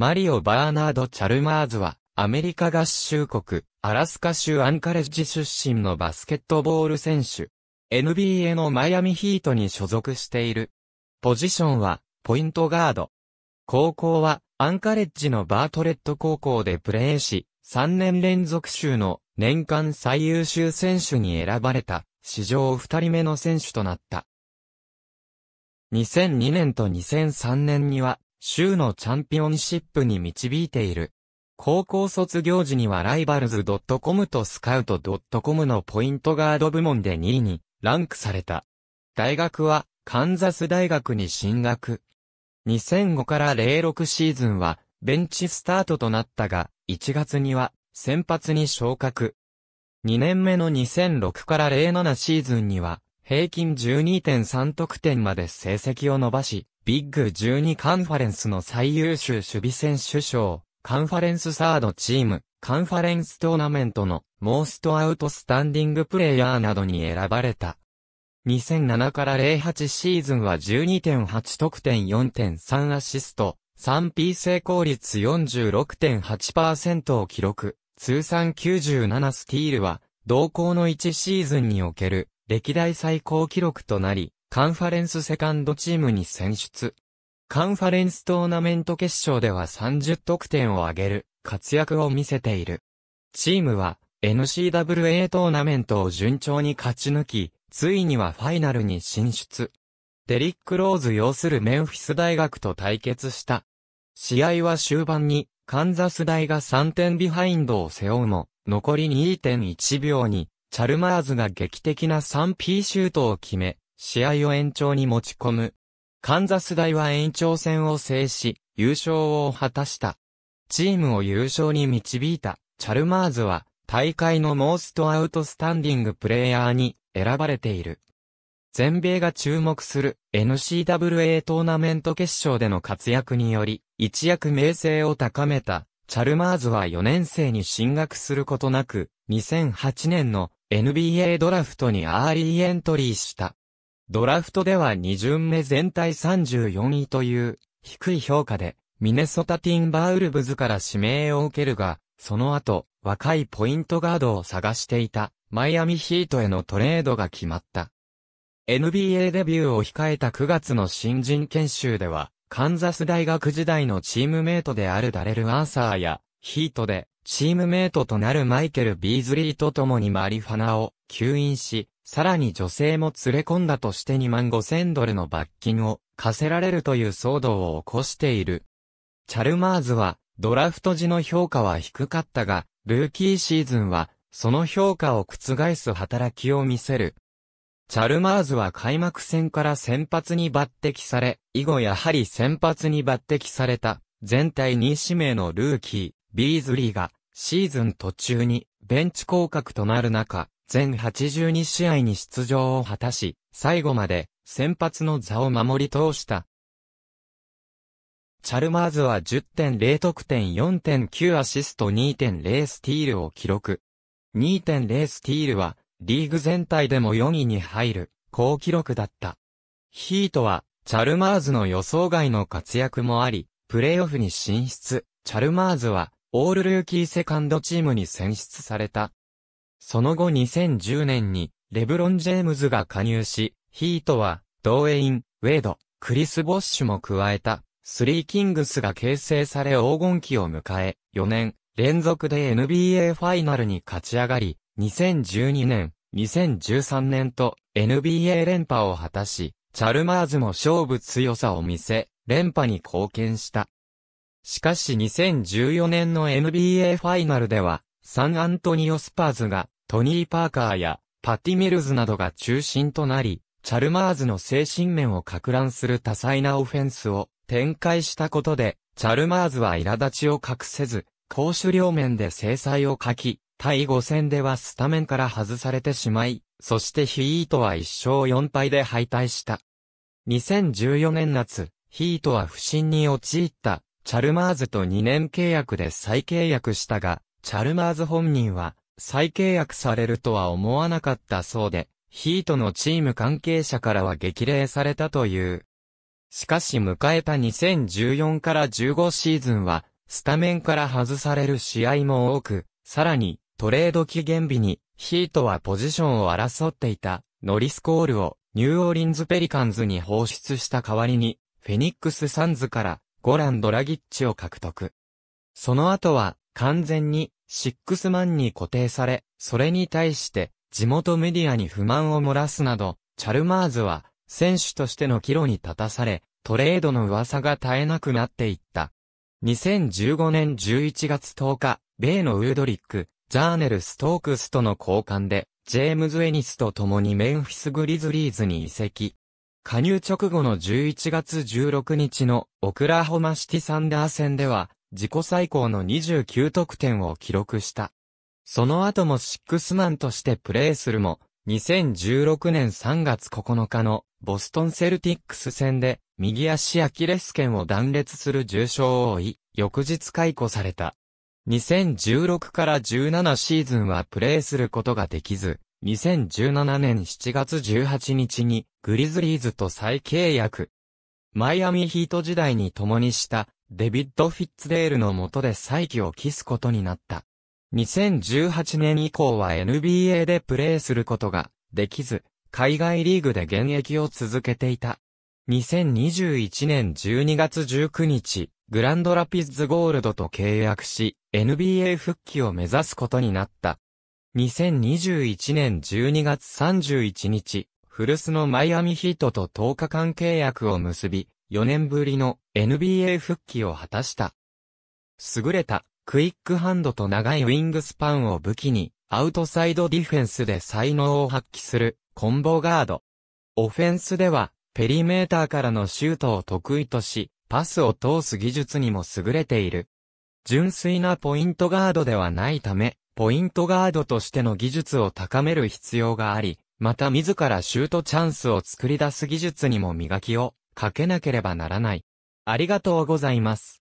マリオ・バーナード・チャルマーズは、アメリカ合衆国、アラスカ州アンカレッジ出身のバスケットボール選手。NBA のマイアミヒートに所属している。ポジションは、ポイントガード。高校は、アンカレッジのバートレット高校でプレーし、3年連続州の年間最優秀選手に選ばれた、史上2人目の選手となった。2002年と2003年には、州のチャンピオンシップに導いている。高校卒業時にはライバルズ .com とスカウト .com のポイントガード部門で2位にランクされた。大学はカンザス大学に進学。2005から06シーズンはベンチスタートとなったが、1月には先発に昇格。2年目の2006から07シーズンには平均12.3得点まで成績を伸ばし、ビッグ12カンファレンスの最優秀守備選手賞、カンファレンスサードチーム、カンファレンストーナメントのモーストアウトスタンディングプレイヤーなどに選ばれた。2007から08シーズンは12.8得点4.3アシスト、3P 成功率46.8%を記録、通算97スティールは、同校の1シーズンにおける歴代最高記録となり、カンファレンスセカンドチームに選出。カンファレンストーナメント決勝では30得点を挙げる活躍を見せている。チームは n c w a トーナメントを順調に勝ち抜き、ついにはファイナルに進出。デリック・ローズ擁するメンフィス大学と対決した。試合は終盤に、カンザス大が3点ビハインドを背負うも、残り2.1秒に、チャルマーズが劇的な 3P シュートを決め、試合を延長に持ち込む。カンザス大は延長戦を制し、優勝を果たした。チームを優勝に導いた、チャルマーズは、大会のモーストアウトスタンディングプレイヤーに選ばれている。全米が注目する n c w a トーナメント決勝での活躍により、一躍名声を高めた、チャルマーズは4年生に進学することなく、2008年の NBA ドラフトにアーリーエントリーした。ドラフトでは2巡目全体34位という低い評価で、ミネソタティンバーウルブズから指名を受けるが、その後、若いポイントガードを探していたマイアミヒートへのトレードが決まった。NBA デビューを控えた9月の新人研修では、カンザス大学時代のチームメイトであるダレル・アーサーや、ヒートで、チームメイトとなるマイケル・ビーズリーと共にマリファナを吸引し、さらに女性も連れ込んだとして2万5千ドルの罰金を課せられるという騒動を起こしている。チャルマーズは、ドラフト時の評価は低かったが、ルーキーシーズンは、その評価を覆す働きを見せる。チャルマーズは開幕戦から先発に抜擢され、以後やはり先発に抜擢された、全体2指名のルーキー、ビーズリーが、シーズン途中に、ベンチ降格となる中、全82試合に出場を果たし、最後まで先発の座を守り通した。チャルマーズは10.0得点4.9アシスト2.0スティールを記録。2.0スティールはリーグ全体でも4位に入る高記録だった。ヒートはチャルマーズの予想外の活躍もあり、プレイオフに進出。チャルマーズはオールルーキーセカンドチームに選出された。その後2010年に、レブロン・ジェームズが加入し、ヒートは、ドーエイン、ウェイド、クリス・ボッシュも加えた、スリーキングスが形成され黄金期を迎え、4年連続で NBA ファイナルに勝ち上がり、2012年、2013年と NBA 連覇を果たし、チャルマーズも勝負強さを見せ、連覇に貢献した。しかし2014年の NBA ファイナルでは、サンアントニオスパーズがトニー・パーカーやパティ・ミルズなどが中心となり、チャルマーズの精神面を撹乱する多彩なオフェンスを展開したことで、チャルマーズは苛立ちを隠せず、攻守両面で制裁を書き、対5戦ではスタメンから外されてしまい、そしてヒートは1勝4敗で敗退した。2014年夏、ヒートは不振に陥った、チャルマーズと2年契約で再契約したが、チャルマーズ本人は、再契約されるとは思わなかったそうで、ヒートのチーム関係者からは激励されたという。しかし迎えた2014から15シーズンは、スタメンから外される試合も多く、さらに、トレード期限日に、ヒートはポジションを争っていた、ノリスコールを、ニューオーリンズペリカンズに放出した代わりに、フェニックスサンズから、ゴラン・ドラギッチを獲得。その後は、完全に、シックスマンに固定され、それに対して地元メディアに不満を漏らすなど、チャルマーズは選手としての岐路に立たされ、トレードの噂が絶えなくなっていった。2015年11月10日、米のウードリック、ジャーネル・ストークスとの交換で、ジェームズ・エニスと共にメンフィス・グリズリーズに移籍。加入直後の11月16日のオクラホマシティ・サンダー戦では、自己最高の29得点を記録した。その後もシックスマンとしてプレーするも、2016年3月9日のボストンセルティックス戦で右足アキレス腱を断裂する重傷を負い、翌日解雇された。2016から17シーズンはプレーすることができず、2017年7月18日にグリズリーズと再契約。マイアミヒート時代に共にしたデビッド・フィッツデールの下で再起を期すことになった。2018年以降は NBA でプレーすることができず、海外リーグで現役を続けていた。2021年12月19日、グランドラピッズゴールドと契約し、NBA 復帰を目指すことになった。2021年12月31日、古巣のマイアミヒートと10日間契約を結び、4年ぶりの NBA 復帰を果たした。優れたクイックハンドと長いウィングスパンを武器に、アウトサイドディフェンスで才能を発揮する、コンボガード。オフェンスでは、ペリメーターからのシュートを得意とし、パスを通す技術にも優れている。純粋なポイントガードではないため、ポイントガードとしての技術を高める必要があり、また自らシュートチャンスを作り出す技術にも磨きをかけなければならない。ありがとうございます。